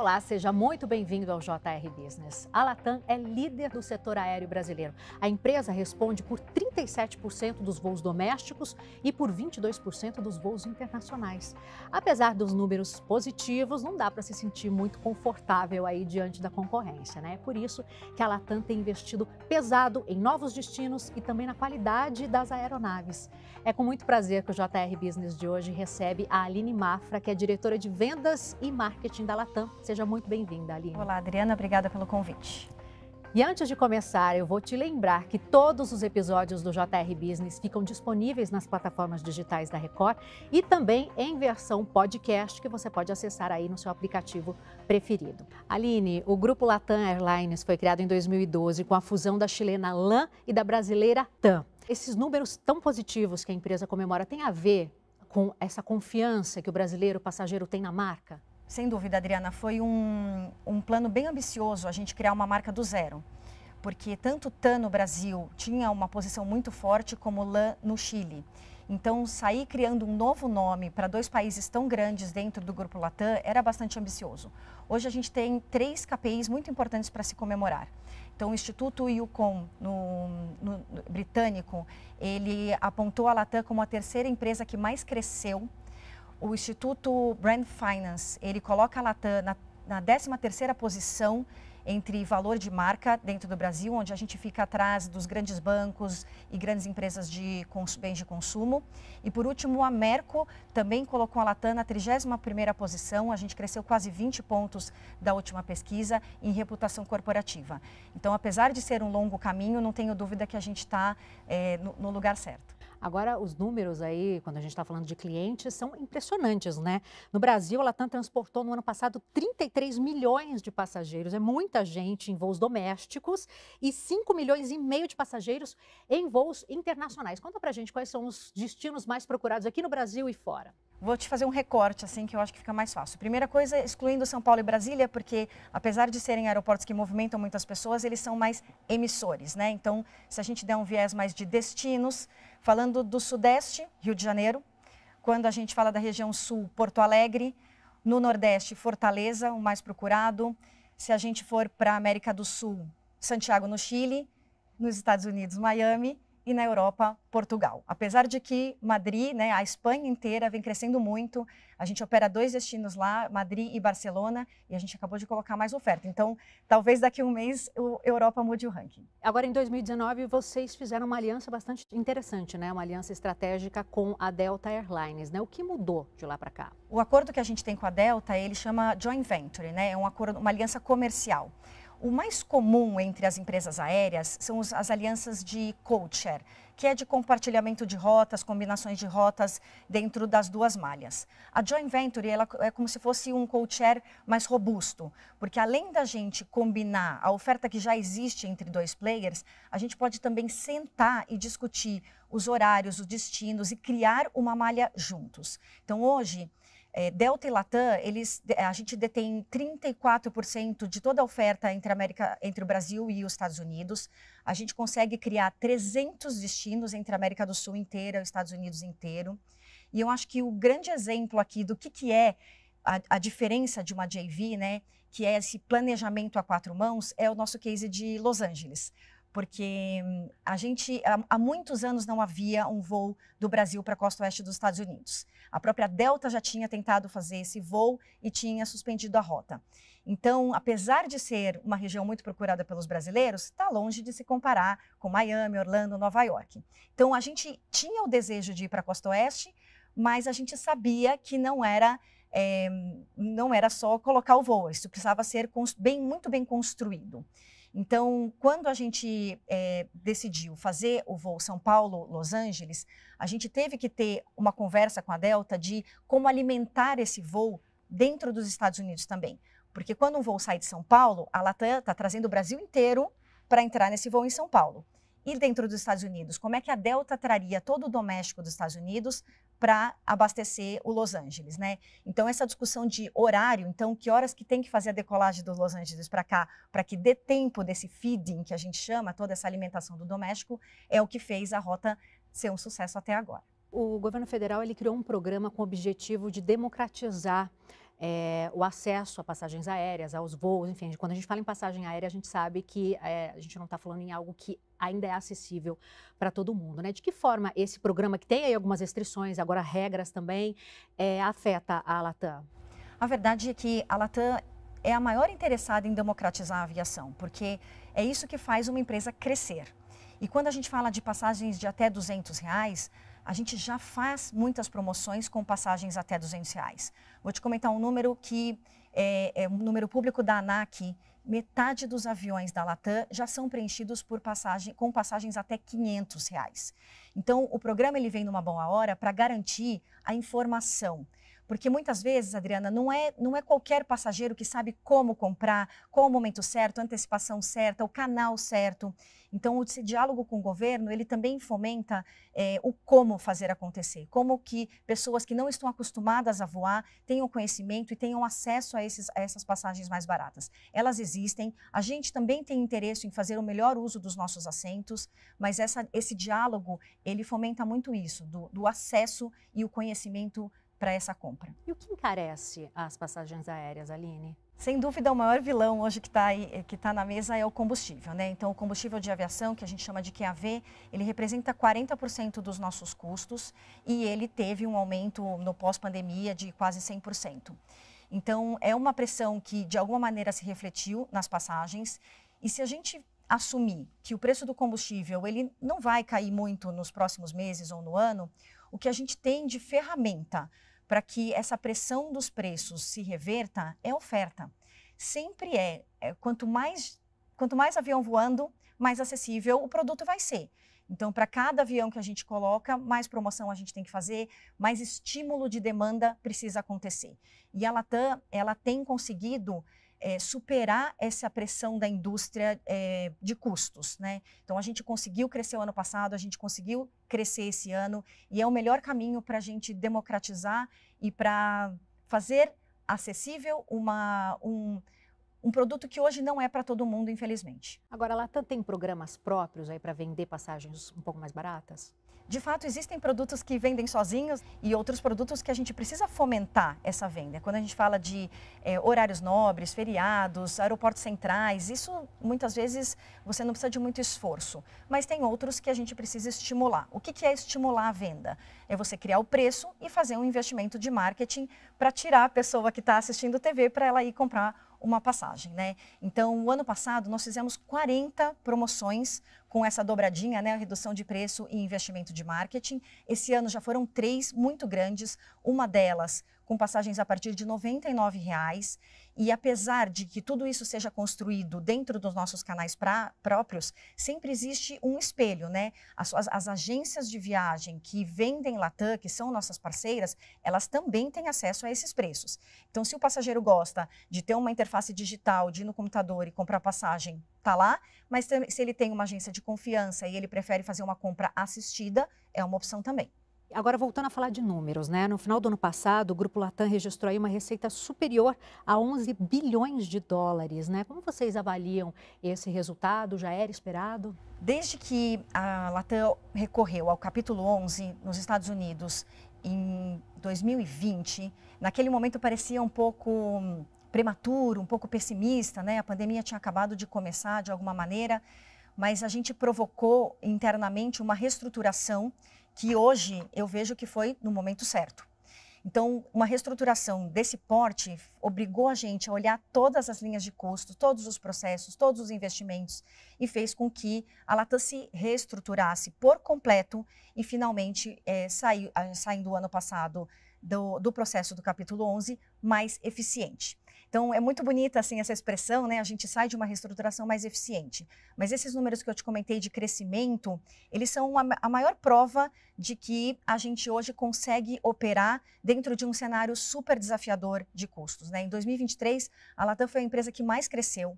Olá, seja muito bem-vindo ao JR Business. A Latam é líder do setor aéreo brasileiro. A empresa responde por 37% dos voos domésticos e por 22% dos voos internacionais. Apesar dos números positivos, não dá para se sentir muito confortável aí diante da concorrência, né? É por isso que a Latam tem investido pesado em novos destinos e também na qualidade das aeronaves. É com muito prazer que o JR Business de hoje recebe a Aline Mafra, que é diretora de vendas e marketing da Latam. Seja muito bem-vinda, Aline. Olá, Adriana. Obrigada pelo convite. E antes de começar, eu vou te lembrar que todos os episódios do JR Business ficam disponíveis nas plataformas digitais da Record e também em versão podcast que você pode acessar aí no seu aplicativo preferido. Aline, o grupo Latam Airlines foi criado em 2012 com a fusão da chilena LAN e da brasileira TAM. Esses números tão positivos que a empresa comemora têm a ver com essa confiança que o brasileiro passageiro tem na marca? Sem dúvida, Adriana, foi um, um plano bem ambicioso a gente criar uma marca do zero. Porque tanto TAN no Brasil tinha uma posição muito forte como LAN no Chile. Então, sair criando um novo nome para dois países tão grandes dentro do Grupo Latam era bastante ambicioso. Hoje a gente tem três KPIs muito importantes para se comemorar. Então, o Instituto Yukon no, no, no, britânico, ele apontou a Latam como a terceira empresa que mais cresceu o Instituto Brand Finance, ele coloca a Latam na, na 13ª posição entre valor de marca dentro do Brasil, onde a gente fica atrás dos grandes bancos e grandes empresas de bens de consumo. E por último, a Merco também colocou a Latam na 31ª posição, a gente cresceu quase 20 pontos da última pesquisa em reputação corporativa. Então, apesar de ser um longo caminho, não tenho dúvida que a gente está é, eh, no, no lugar certo. Agora, os números aí, quando a gente está falando de clientes, são impressionantes, né? No Brasil, a Latam transportou no ano passado 33 milhões de passageiros. É muita gente em voos domésticos e 5 milhões e meio de passageiros em voos internacionais. Conta pra gente quais são os destinos mais procurados aqui no Brasil e fora. Vou te fazer um recorte, assim, que eu acho que fica mais fácil. Primeira coisa, excluindo São Paulo e Brasília, porque apesar de serem aeroportos que movimentam muitas pessoas, eles são mais emissores, né? Então, se a gente der um viés mais de destinos, falando do Sudeste, Rio de Janeiro, quando a gente fala da região Sul, Porto Alegre, no Nordeste, Fortaleza, o mais procurado. Se a gente for para a América do Sul, Santiago, no Chile, nos Estados Unidos, Miami e na Europa, Portugal. Apesar de que Madrid, né, a Espanha inteira vem crescendo muito, a gente opera dois destinos lá, Madrid e Barcelona, e a gente acabou de colocar mais oferta. Então, talvez daqui a um mês a Europa mude o ranking. Agora, em 2019, vocês fizeram uma aliança bastante interessante, né? Uma aliança estratégica com a Delta Airlines, né? O que mudou de lá para cá? O acordo que a gente tem com a Delta, ele chama joint venture, né? É um acordo, uma aliança comercial. O mais comum entre as empresas aéreas são as alianças de co-share, que é de compartilhamento de rotas, combinações de rotas dentro das duas malhas. A joint venture ela é como se fosse um co-share mais robusto, porque além da gente combinar a oferta que já existe entre dois players, a gente pode também sentar e discutir os horários, os destinos e criar uma malha juntos. Então hoje é, Delta e Latam, eles, a gente detém 34% de toda a oferta entre, América, entre o Brasil e os Estados Unidos. A gente consegue criar 300 destinos entre a América do Sul inteira, os Estados Unidos inteiro. E eu acho que o grande exemplo aqui do que, que é a, a diferença de uma JV, né, que é esse planejamento a quatro mãos, é o nosso case de Los Angeles porque hum, a gente há muitos anos não havia um voo do Brasil para a costa oeste dos Estados Unidos. A própria Delta já tinha tentado fazer esse voo e tinha suspendido a rota. Então, apesar de ser uma região muito procurada pelos brasileiros, está longe de se comparar com Miami, Orlando, Nova York. Então, a gente tinha o desejo de ir para a costa oeste, mas a gente sabia que não era é, não era só colocar o voo, isso precisava ser bem, muito bem construído. Então, quando a gente é, decidiu fazer o voo São Paulo-Los Angeles, a gente teve que ter uma conversa com a Delta de como alimentar esse voo dentro dos Estados Unidos também. Porque quando um voo sai de São Paulo, a Latam está trazendo o Brasil inteiro para entrar nesse voo em São Paulo. E dentro dos Estados Unidos, como é que a Delta traria todo o doméstico dos Estados Unidos para abastecer o Los Angeles, né? Então essa discussão de horário, então que horas que tem que fazer a decolagem dos Los Angeles para cá, para que dê tempo desse feeding que a gente chama, toda essa alimentação do doméstico, é o que fez a rota ser um sucesso até agora. O governo federal ele criou um programa com o objetivo de democratizar é, o acesso a passagens aéreas, aos voos, enfim, quando a gente fala em passagem aérea, a gente sabe que é, a gente não está falando em algo que ainda é acessível para todo mundo, né? De que forma esse programa, que tem aí algumas restrições, agora regras também, é, afeta a Latam? A verdade é que a Latam é a maior interessada em democratizar a aviação, porque é isso que faz uma empresa crescer. E quando a gente fala de passagens de até 200 reais, a gente já faz muitas promoções com passagens até 200 reais. Vou te comentar um número que é, é um número público da ANAC. Metade dos aviões da Latam já são preenchidos por passagem, com passagens até 500 reais. Então, o programa ele vem numa boa hora para garantir a informação porque muitas vezes, Adriana, não é, não é qualquer passageiro que sabe como comprar, qual o momento certo, a antecipação certa, o canal certo. Então, esse diálogo com o governo, ele também fomenta é, o como fazer acontecer, como que pessoas que não estão acostumadas a voar tenham conhecimento e tenham acesso a, esses, a essas passagens mais baratas. Elas existem, a gente também tem interesse em fazer o melhor uso dos nossos assentos, mas essa, esse diálogo, ele fomenta muito isso, do, do acesso e o conhecimento para essa compra. E o que encarece as passagens aéreas, Aline? Sem dúvida, o maior vilão hoje que está tá na mesa é o combustível. Né? Então, o combustível de aviação, que a gente chama de QAV, ele representa 40% dos nossos custos e ele teve um aumento no pós-pandemia de quase 100%. Então, é uma pressão que, de alguma maneira, se refletiu nas passagens. E se a gente assumir que o preço do combustível ele não vai cair muito nos próximos meses ou no ano, o que a gente tem de ferramenta para que essa pressão dos preços se reverta é oferta. Sempre é, é quanto mais quanto mais avião voando, mais acessível o produto vai ser. Então, para cada avião que a gente coloca, mais promoção a gente tem que fazer, mais estímulo de demanda precisa acontecer. E a Latam, ela tem conseguido é, superar essa pressão da indústria é, de custos. Né? Então, a gente conseguiu crescer o ano passado, a gente conseguiu crescer esse ano, e é o melhor caminho para a gente democratizar e para fazer acessível uma, um, um produto que hoje não é para todo mundo, infelizmente. Agora, a Latam tem programas próprios aí para vender passagens um pouco mais baratas? de fato, existem produtos que vendem sozinhos e outros produtos que a gente precisa fomentar essa venda. Quando a gente fala de é, horários nobres, feriados, aeroportos centrais, isso muitas vezes você não precisa de muito esforço. Mas tem outros que a gente precisa estimular. O que, que é estimular a venda? É você criar o preço e fazer um investimento de marketing para tirar a pessoa que está assistindo TV para ela ir comprar uma passagem, né? Então, o ano passado nós fizemos 40 promoções com essa dobradinha, né, a redução de preço e investimento de marketing. Esse ano já foram três muito grandes, uma delas com passagens a partir de R$ reais e apesar de que tudo isso seja construído dentro dos nossos canais pra, próprios, sempre existe um espelho, né? As, as, as, agências de viagem que vendem Latam, que são nossas parceiras, elas também têm acesso a esses preços. Então, se o passageiro gosta de ter uma interface digital, de ir no computador e comprar passagem, tá lá. Mas se ele tem uma agência de confiança e ele prefere fazer uma compra assistida, é uma opção também. Agora, voltando a falar de números, né? No final do ano passado, o Grupo Latam registrou uma receita superior a 11 bilhões de dólares, né? Como vocês avaliam esse resultado? Já era esperado? Desde que a Latam recorreu ao capítulo 11 nos Estados Unidos em 2020, naquele momento parecia um pouco hum, prematuro, um pouco pessimista, né? A pandemia tinha acabado de começar de alguma maneira, mas a gente provocou internamente uma reestruturação que hoje eu vejo que foi no momento certo. Então, uma reestruturação desse porte obrigou a gente a olhar todas as linhas de custo, todos os processos, todos os investimentos e fez com que a Latam se reestruturasse por completo e finalmente é, saiu, eh, saindo do ano passado do, do processo do capítulo 11 mais eficiente. Então, é muito bonita assim essa expressão, né? A gente sai de uma reestruturação mais eficiente. Mas esses números que eu te comentei de crescimento, eles são a, a maior prova de que a gente hoje consegue operar dentro de um cenário super desafiador de custos, né? Em 2023, a Latam foi a empresa que mais cresceu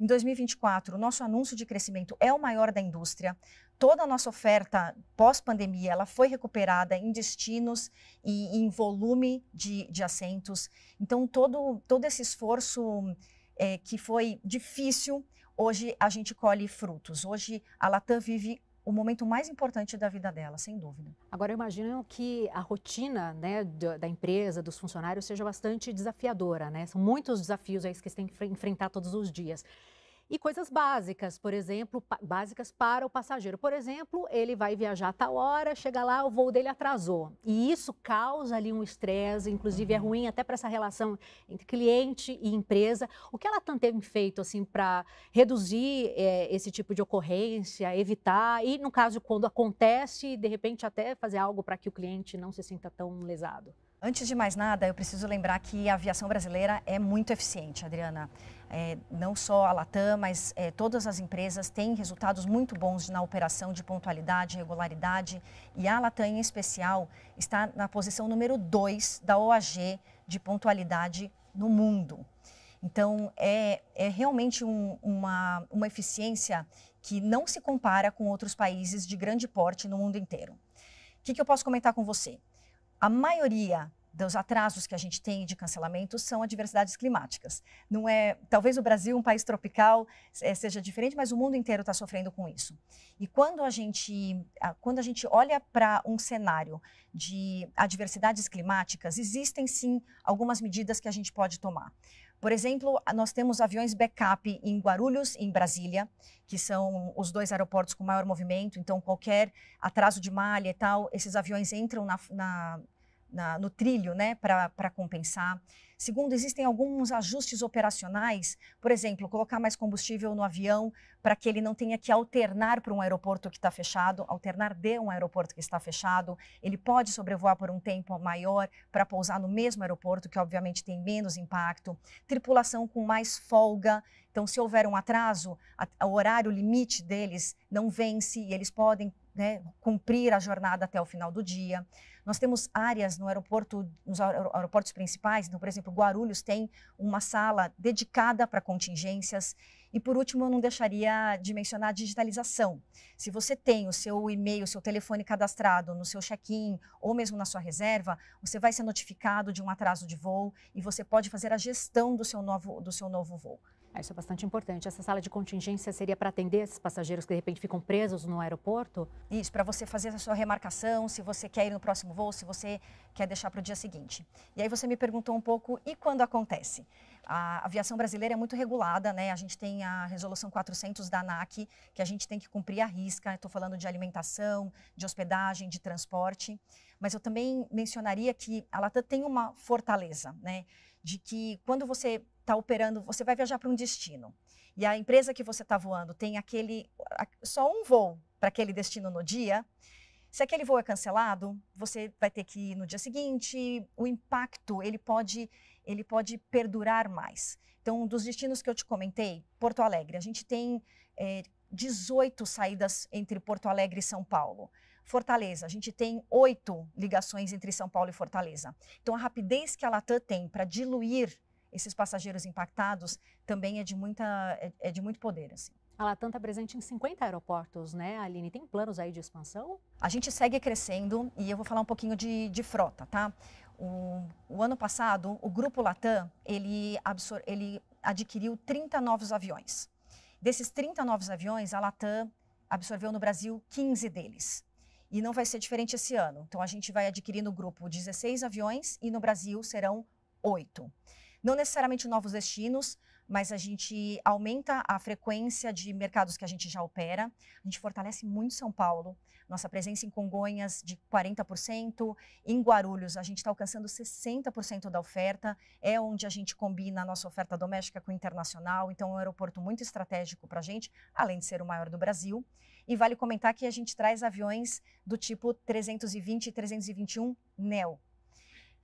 em 2024, o nosso anúncio de crescimento é o maior da indústria. Toda a nossa oferta pós-pandemia ela foi recuperada em destinos e em volume de, de assentos. Então, todo, todo esse esforço é, que foi difícil, hoje a gente colhe frutos. Hoje a Latam vive o momento mais importante da vida dela, sem dúvida. Agora, eu imagino que a rotina né, da empresa, dos funcionários, seja bastante desafiadora, né? São muitos desafios aí que você tem que enfrentar todos os dias e coisas básicas, por exemplo, básicas para o passageiro. Por exemplo, ele vai viajar a tal hora, chega lá, o voo dele atrasou. E isso causa ali um estresse, inclusive é uhum. ruim até para essa relação entre cliente e empresa. O que ela tem feito assim para reduzir é, esse tipo de ocorrência, evitar e no caso quando acontece, de repente até fazer algo para que o cliente não se sinta tão lesado? Antes de mais nada, eu preciso lembrar que a aviação brasileira é muito eficiente, Adriana. É, não só a Latam, mas é, todas as empresas têm resultados muito bons na operação de pontualidade, regularidade. E a Latam, em especial, está na posição número 2 da OAG de pontualidade no mundo. Então, é, é realmente um, uma, uma eficiência que não se compara com outros países de grande porte no mundo inteiro. O que, que eu posso comentar com você? a maioria dos atrasos que a gente tem de cancelamento são adversidades climáticas. Não é, talvez o Brasil, um país tropical, eh, seja diferente, mas o mundo inteiro está sofrendo com isso. E quando a gente, quando a gente olha para um cenário de adversidades climáticas, existem sim algumas medidas que a gente pode tomar. Por exemplo, nós temos aviões backup em Guarulhos, em Brasília, que são os dois aeroportos com maior movimento. Então, qualquer atraso de malha e tal, esses aviões entram na, na, na, no trilho né, para compensar. Segundo, existem alguns ajustes operacionais, por exemplo, colocar mais combustível no avião para que ele não tenha que alternar para um aeroporto que está fechado, alternar de um aeroporto que está fechado. Ele pode sobrevoar por um tempo maior para pousar no mesmo aeroporto, que obviamente tem menos impacto. Tripulação com mais folga. Então, se houver um atraso, a, o horário limite deles não vence e eles podem né, cumprir a jornada até o final do dia. Nós temos áreas no aeroporto, nos aeroportos principais, então, por exemplo, Guarulhos tem uma sala dedicada para contingências. E por último, eu não deixaria de mencionar a digitalização. Se você tem o seu e-mail, o seu telefone cadastrado no seu check-in ou mesmo na sua reserva, você vai ser notificado de um atraso de voo e você pode fazer a gestão do seu novo, do seu novo voo. Isso é bastante importante. Essa sala de contingência seria para atender esses passageiros que de repente ficam presos no aeroporto? Isso, para você fazer a sua remarcação, se você quer ir no próximo voo, se você quer deixar para o dia seguinte. E aí você me perguntou um pouco, e quando acontece? A aviação brasileira é muito regulada, né? A gente tem a resolução 400 da ANAC, que a gente tem que cumprir a risca. Estou falando de alimentação, de hospedagem, de transporte. Mas eu também mencionaria que a Latam tem uma fortaleza, né? De que quando você está operando, você vai viajar para um destino e a empresa que você está voando tem aquele só um voo para aquele destino no dia, se aquele voo é cancelado, você vai ter que ir no dia seguinte. O impacto ele pode ele pode perdurar mais. Então, dos destinos que eu te comentei, Porto Alegre, a gente tem é, 18 saídas entre Porto Alegre e São Paulo. Fortaleza, a gente tem oito ligações entre São Paulo e Fortaleza. Então, a rapidez que a Latam tem para diluir esses passageiros impactados também é de, muita, é, é de muito poder. Assim. A Latam está presente em 50 aeroportos, né, Aline? Tem planos aí de expansão? A gente segue crescendo e eu vou falar um pouquinho de, de frota, tá? O, o ano passado, o Grupo Latam, ele, absor ele adquiriu 30 novos aviões. Desses 30 novos aviões, a Latam absorveu no Brasil 15 deles. E não vai ser diferente esse ano. Então, a gente vai adquirir no grupo 16 aviões e no Brasil serão 8 não necessariamente novos destinos, mas a gente aumenta a frequência de mercados que a gente já opera. A gente fortalece muito São Paulo. Nossa presença em Congonhas de 40%, em Guarulhos a gente está alcançando 60% da oferta. É onde a gente combina a nossa oferta doméstica com internacional. Então é um aeroporto muito estratégico para a gente, além de ser o maior do Brasil. E vale comentar que a gente traz aviões do tipo 320 e 321 NEO,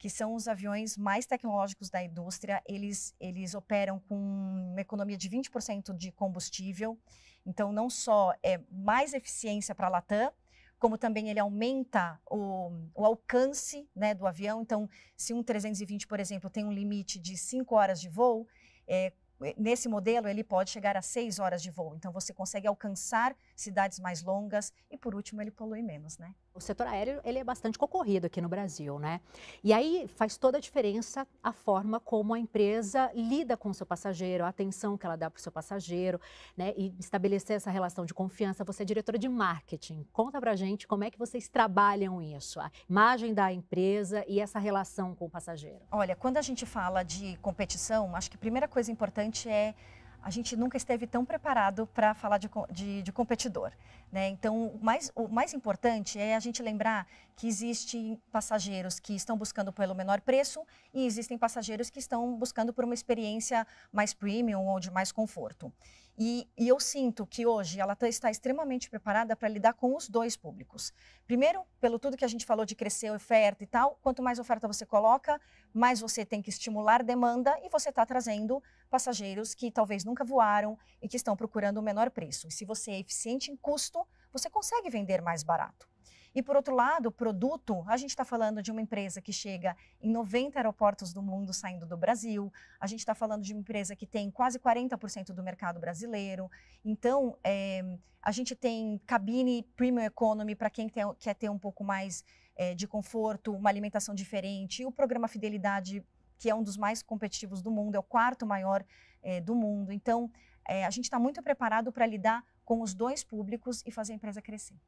que são os aviões mais tecnológicos da indústria. Eles, eles operam com uma economia de 20% de combustível. Então, não só é mais eficiência para a Latam, como também ele aumenta o, o alcance né, do avião. Então, se um 320, por exemplo, tem um limite de 5 horas de voo, é, nesse modelo ele pode chegar a 6 horas de voo. Então, você consegue alcançar cidades mais longas e, por último, ele polui menos, né? O setor aéreo ele é bastante concorrido aqui no Brasil, né? E aí faz toda a diferença a forma como a empresa lida com o seu passageiro, a atenção que ela dá para o seu passageiro, né? E estabelecer essa relação de confiança. Você é diretora de marketing. Conta para gente como é que vocês trabalham isso, a imagem da empresa e essa relação com o passageiro. Olha, quando a gente fala de competição, acho que a primeira coisa importante é a gente nunca esteve tão preparado para falar de, de, de competidor. Né? Então, o mais, o mais importante é a gente lembrar que existem passageiros que estão buscando pelo menor preço e existem passageiros que estão buscando por uma experiência mais premium ou de mais conforto. E, e, eu sinto que hoje ela tá, está extremamente preparada para lidar com os dois públicos. Primeiro, pelo tudo que a gente falou de crescer oferta e tal, quanto mais oferta você coloca, mais você tem que estimular demanda e você está trazendo passageiros que talvez nunca voaram e que estão procurando o menor preço. E se você é eficiente em custo, você consegue vender mais barato. E por outro lado, produto, a gente está falando de uma empresa que chega em 90 aeroportos do mundo saindo do Brasil, a gente está falando de uma empresa que tem quase 40% do mercado brasileiro. Então, é, a gente tem cabine premium economy para quem tem, quer ter um pouco mais é, de conforto, uma alimentação diferente, o programa Fidelidade, que é um dos mais competitivos do mundo, é o quarto maior é, do mundo. Então, a gente está muito preparado para lidar com os dois públicos e fazer a empresa crescer.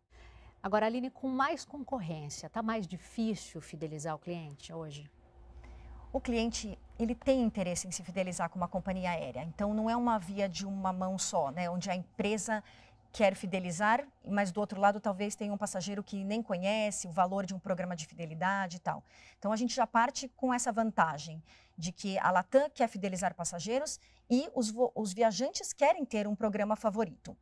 Agora, Aline, com mais concorrência, está mais difícil fidelizar o cliente hoje? O cliente ele tem interesse em se fidelizar com uma companhia aérea. Então não é uma via de uma mão só, né? Onde a empresa quer fidelizar, mas do outro lado talvez tenha um passageiro que nem conhece o valor de um programa de fidelidade e tal. Então a gente já parte com essa vantagem de que a Latam quer fidelizar passageiros e os, os viajantes querem ter um programa favorito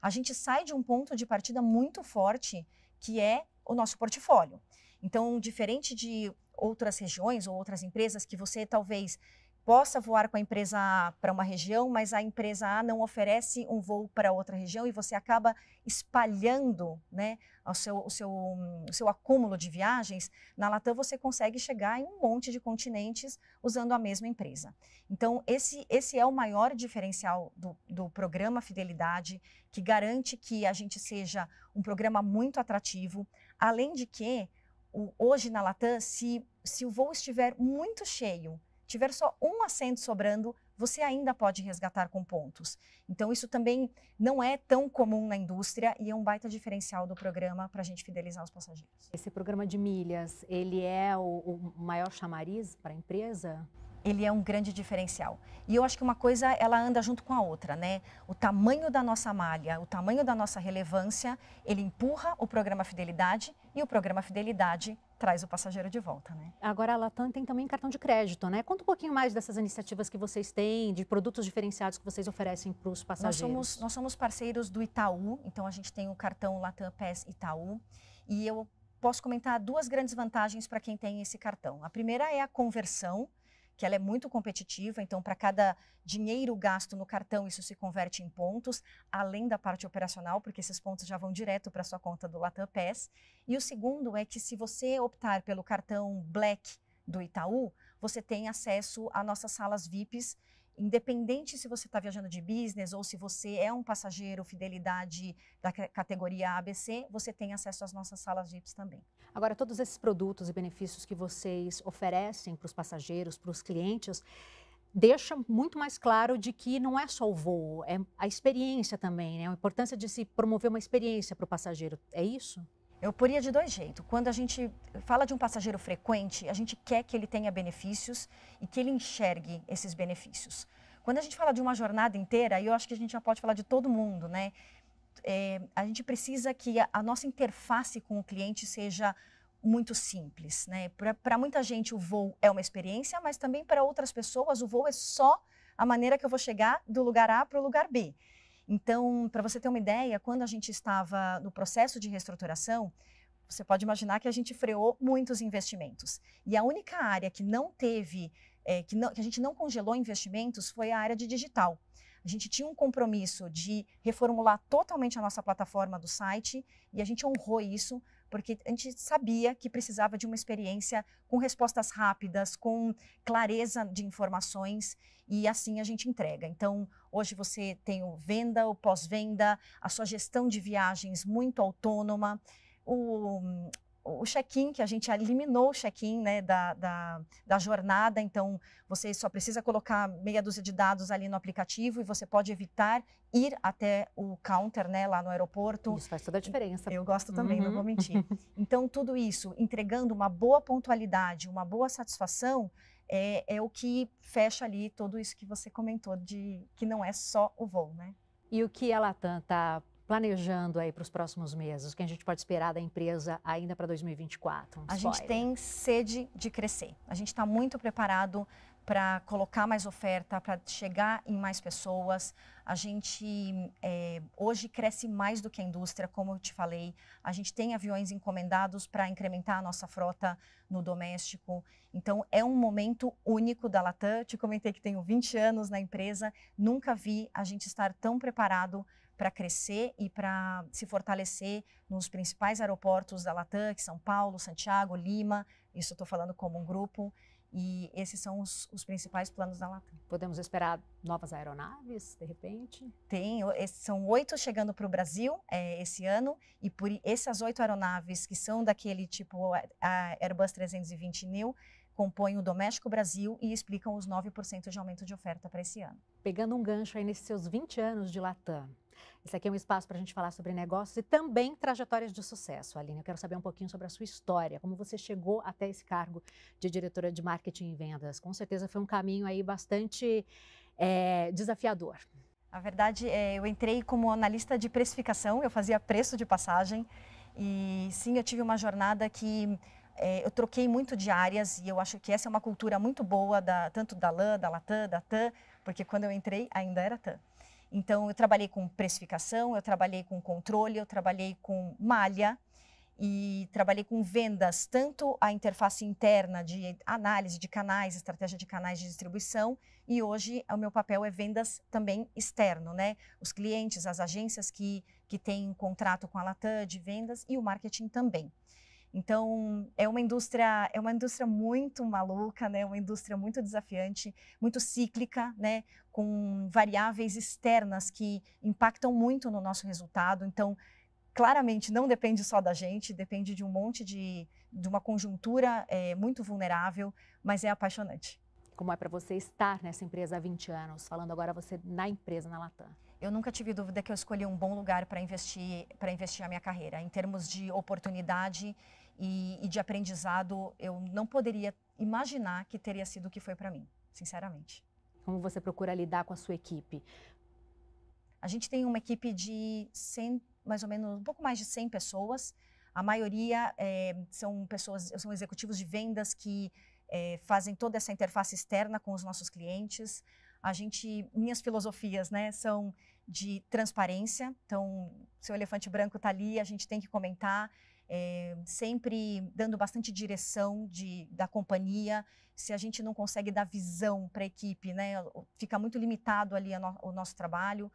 a gente sai de um ponto de partida muito forte, que é o nosso portfólio. Então, diferente de outras regiões ou outras empresas que você talvez possa voar com a empresa A para uma região, mas a empresa A não oferece um voo para outra região e você acaba espalhando né, o, seu, o, seu, o seu acúmulo de viagens. Na Latam, você consegue chegar em um monte de continentes usando a mesma empresa. Então, esse, esse é o maior diferencial do, do programa Fidelidade, que garante que a gente seja um programa muito atrativo, além de que, o, hoje na Latam, se, se o voo estiver muito cheio, tiver só um assento sobrando, você ainda pode resgatar com pontos. Então, isso também não é tão comum na indústria e é um baita diferencial do programa para a gente fidelizar os passageiros. Esse programa de milhas, ele é o, o maior chamariz para a empresa? ele é um grande diferencial. E eu acho que uma coisa ela anda junto com a outra, né? O tamanho da nossa malha, o tamanho da nossa relevância, ele empurra o programa Fidelidade e o programa Fidelidade traz o passageiro de volta, né? Agora a Latam tem também cartão de crédito, né? Conta um pouquinho mais dessas iniciativas que vocês têm, de produtos diferenciados que vocês oferecem para os passageiros. Nós somos, nós somos parceiros do Itaú, então a gente tem o cartão Latam PES Itaú e eu posso comentar duas grandes vantagens para quem tem esse cartão. A primeira é a conversão, que ela é muito competitiva, então para cada dinheiro gasto no cartão isso se converte em pontos, além da parte operacional, porque esses pontos já vão direto para sua conta do Latam Pass. E o segundo é que se você optar pelo cartão Black do Itaú, você tem acesso a nossas salas VIPs independente se você está viajando de business ou se você é um passageiro fidelidade da categoria ABC, você tem acesso às nossas salas VIPs também. Agora, todos esses produtos e benefícios que vocês oferecem para os passageiros, para os clientes, deixa muito mais claro de que não é só o voo, é a experiência também, né? A importância de se promover uma experiência para o passageiro, é isso? Eu poria de dois jeitos. Quando a gente fala de um passageiro frequente, a gente quer que ele tenha benefícios e que ele enxergue esses benefícios. Quando a gente fala de uma jornada inteira, e eu acho que a gente já pode falar de todo mundo, né? É, a gente precisa que a, a nossa interface com o cliente seja muito simples, né? Para muita gente o voo é uma experiência, mas também para outras pessoas o voo é só a maneira que eu vou chegar do lugar A para o lugar B. Então, para você ter uma ideia, quando a gente estava no processo de reestruturação, você pode imaginar que a gente freou muitos investimentos. E a única área que não teve, é, que, não, que a gente não congelou investimentos foi a área de digital. A gente tinha um compromisso de reformular totalmente a nossa plataforma do site e a gente honrou isso porque a gente sabia que precisava de uma experiência com respostas rápidas, com clareza de informações e assim a gente entrega. Então, hoje você tem o venda, o pós-venda, a sua gestão de viagens muito autônoma, o, o check-in, que a gente eliminou o check-in né, da, da, da, jornada, então você só precisa colocar meia dúzia de dados ali no aplicativo e você pode evitar ir até o counter né, lá no aeroporto. Isso faz toda a diferença. Eu gosto também, uhum. não vou uhum. mentir. Então, tudo isso entregando uma boa pontualidade, uma boa satisfação, é, é o que fecha ali tudo isso que você comentou, de que não é só o voo, né? E o que a Latam está planejando aí para os próximos meses? O que a gente pode esperar da empresa ainda para 2024? Um a gente tem sede de crescer. A gente está muito preparado para colocar mais oferta, para chegar em mais pessoas. A gente é, hoje cresce mais do que a indústria, como eu te falei. A gente tem aviões encomendados para incrementar a nossa frota no doméstico. Então, é um momento único da Latam. Te comentei que tenho 20 anos na empresa, nunca vi a gente estar tão preparado para crescer e para se fortalecer nos principais aeroportos da Latam, que São Paulo, Santiago, Lima. Isso estou falando como um grupo. E esses são os, os, principais planos da Latam. Podemos esperar novas aeronaves, de repente? Tem, são oito chegando para o Brasil é, esse ano, e por essas oito aeronaves que são daquele tipo a Airbus 320 New, compõem o Doméstico Brasil e explicam os 9% de aumento de oferta para esse ano. Pegando um gancho aí nesses seus 20 anos de Latam, esse aqui é um espaço para a gente falar sobre negócios e também trajetórias de sucesso. Aline, eu quero saber um pouquinho sobre a sua história, como você chegou até esse cargo de diretora de marketing e vendas. Com certeza foi um caminho aí bastante é, desafiador. A verdade, é eu entrei como analista de precificação, eu fazia preço de passagem e sim, eu tive uma jornada que é, eu troquei muito de áreas e eu acho que essa é uma cultura muito boa, da, tanto da LAN, da Latam, da TAM, porque quando eu entrei ainda era TAM. Então, eu trabalhei com precificação, eu trabalhei com controle, eu trabalhei com malha e trabalhei com vendas, tanto a interface interna de análise de canais, estratégia de canais de distribuição, e hoje o meu papel é vendas também externo, né? Os clientes, as agências que, que têm contrato com a Latam de vendas e o marketing também. Então, é uma indústria, é uma indústria muito maluca, né? Uma indústria muito desafiante, muito cíclica, né? Com variáveis externas que impactam muito no nosso resultado. Então, claramente não depende só da gente, depende de um monte de, de uma conjuntura é, muito vulnerável, mas é apaixonante. Como é para você estar nessa empresa há 20 anos? Falando agora você na empresa, na Latam. Eu nunca tive dúvida que eu escolhi um bom lugar para investir para investir a minha carreira. Em termos de oportunidade, e, e de aprendizado, eu não poderia imaginar que teria sido o que foi para mim, sinceramente. Como você procura lidar com a sua equipe? A gente tem uma equipe de 100, mais ou menos um pouco mais de 100 pessoas. A maioria é, são pessoas, são executivos de vendas que é, fazem toda essa interface externa com os nossos clientes. A gente, minhas filosofias, né, são de transparência. Então, seu elefante branco está ali, a gente tem que comentar é, sempre dando bastante direção de, da companhia. Se a gente não consegue dar visão para a equipe, né, fica muito limitado ali no, o nosso trabalho.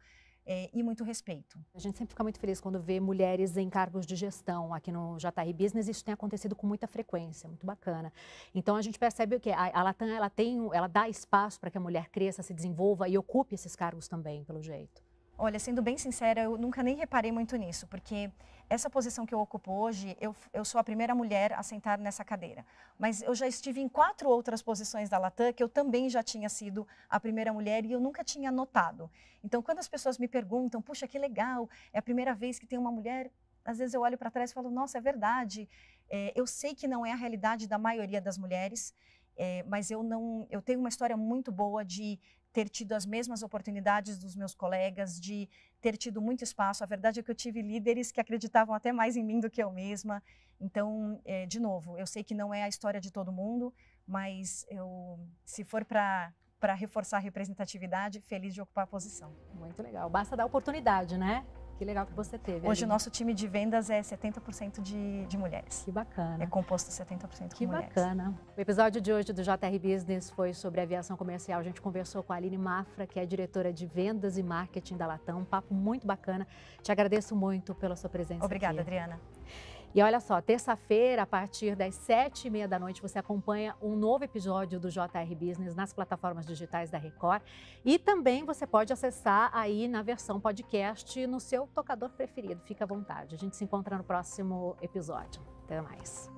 É, e muito respeito. A gente sempre fica muito feliz quando vê mulheres em cargos de gestão aqui no JR Business. Isso tem acontecido com muita frequência, muito bacana. Então a gente percebe o que a, a Latam ela tem, ela dá espaço para que a mulher cresça, se desenvolva e ocupe esses cargos também, pelo jeito. Olha, sendo bem sincera, eu nunca nem reparei muito nisso, porque essa posição que eu ocupo hoje, eu, eu sou a primeira mulher a sentar nessa cadeira. Mas eu já estive em quatro outras posições da Latam que eu também já tinha sido a primeira mulher e eu nunca tinha notado. Então, quando as pessoas me perguntam, puxa, que legal, é a primeira vez que tem uma mulher, às vezes eu olho para trás e falo, nossa, é verdade. É, eu sei que não é a realidade da maioria das mulheres, é, mas eu não, eu tenho uma história muito boa de ter tido as mesmas oportunidades dos meus colegas, de ter tido muito espaço. A verdade é que eu tive líderes que acreditavam até mais em mim do que eu mesma. Então, é, de novo, eu sei que não é a história de todo mundo, mas eu, se for para para reforçar a representatividade, feliz de ocupar a posição. Muito legal. Basta dar oportunidade, né? Que legal que você teve. Hoje o nosso time de vendas é 70% de, de mulheres. Que bacana. É composto 70% de mulheres. Que bacana. O episódio de hoje do JR Business foi sobre aviação comercial. A gente conversou com a Aline Mafra, que é diretora de vendas e marketing da Latam. Um papo muito bacana. Te agradeço muito pela sua presença Obrigada, aqui. Adriana. E olha só, terça-feira, a partir das sete e meia da noite, você acompanha um novo episódio do JR Business nas plataformas digitais da Record. E também você pode acessar aí na versão podcast no seu tocador preferido. Fica à vontade. A gente se encontra no próximo episódio. Até mais.